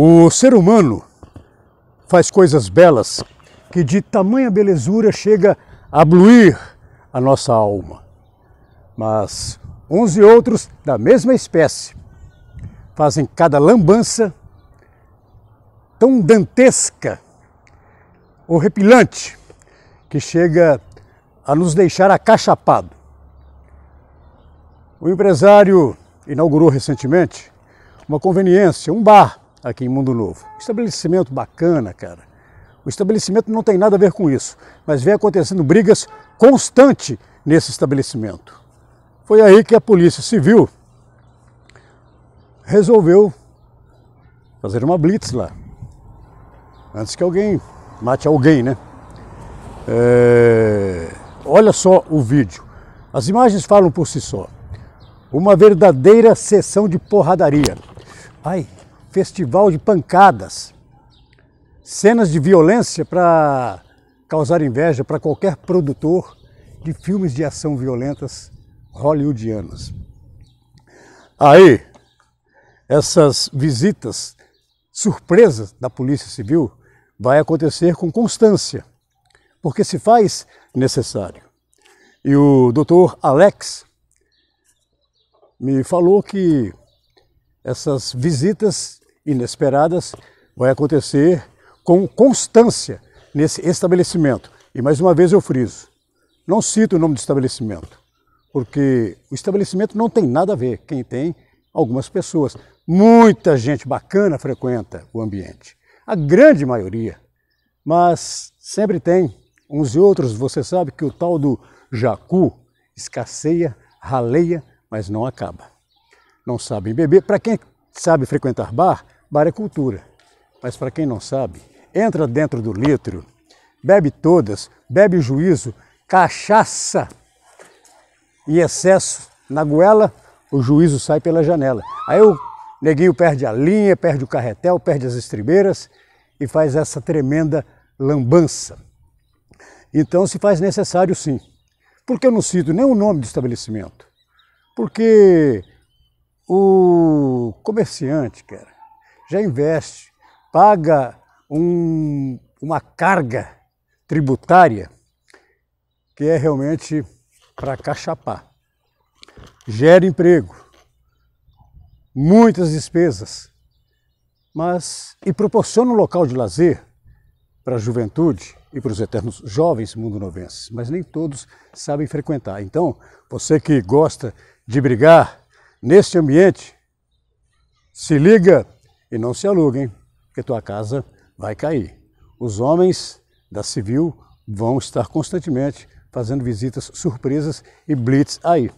O ser humano faz coisas belas que de tamanha belezura chega a bluir a nossa alma. Mas uns e outros da mesma espécie fazem cada lambança tão dantesca, horripilante, que chega a nos deixar acachapado. O empresário inaugurou recentemente uma conveniência, um bar, aqui em Mundo Novo. Estabelecimento bacana, cara. O estabelecimento não tem nada a ver com isso, mas vem acontecendo brigas constante nesse estabelecimento. Foi aí que a Polícia Civil resolveu fazer uma blitz lá. Antes que alguém mate alguém, né? É... Olha só o vídeo. As imagens falam por si só. Uma verdadeira sessão de porradaria. Ai, festival de pancadas, cenas de violência para causar inveja para qualquer produtor de filmes de ação violentas hollywoodianas. Aí, essas visitas surpresas da Polícia Civil vai acontecer com constância, porque se faz necessário. E o doutor Alex me falou que essas visitas inesperadas vai acontecer com constância nesse estabelecimento. E mais uma vez eu friso, não cito o nome do estabelecimento, porque o estabelecimento não tem nada a ver. Quem tem, algumas pessoas. Muita gente bacana frequenta o ambiente, a grande maioria. Mas sempre tem uns e outros. Você sabe que o tal do jacu escasseia, raleia, mas não acaba não sabem beber. Para quem sabe frequentar bar, bar é cultura. Mas para quem não sabe, entra dentro do litro, bebe todas, bebe juízo, cachaça e excesso na goela, o juízo sai pela janela. Aí o neguinho perde a linha, perde o carretel, perde as estribeiras e faz essa tremenda lambança. Então se faz necessário sim. Por que eu não cito nem o nome do estabelecimento? Porque o comerciante, cara, já investe, paga um, uma carga tributária que é realmente para cachapar. Gera emprego, muitas despesas, mas e proporciona um local de lazer para a juventude e para os eternos jovens mundo novenses, mas nem todos sabem frequentar. Então, você que gosta de brigar, neste ambiente, se liga e não se alugue, Porque tua casa vai cair. Os homens da civil vão estar constantemente fazendo visitas surpresas e blitz aí,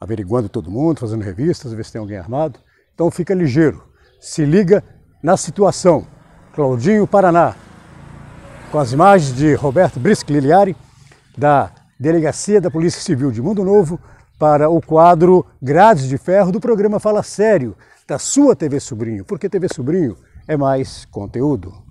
averiguando todo mundo, fazendo revistas, ver se tem alguém armado. Então fica ligeiro, se liga na situação. Claudinho Paraná, com as imagens de Roberto Brisco Liliari, da Delegacia da Polícia Civil de Mundo Novo, para o quadro Grades de Ferro do programa Fala Sério, da sua TV Sobrinho, porque TV Sobrinho é mais conteúdo.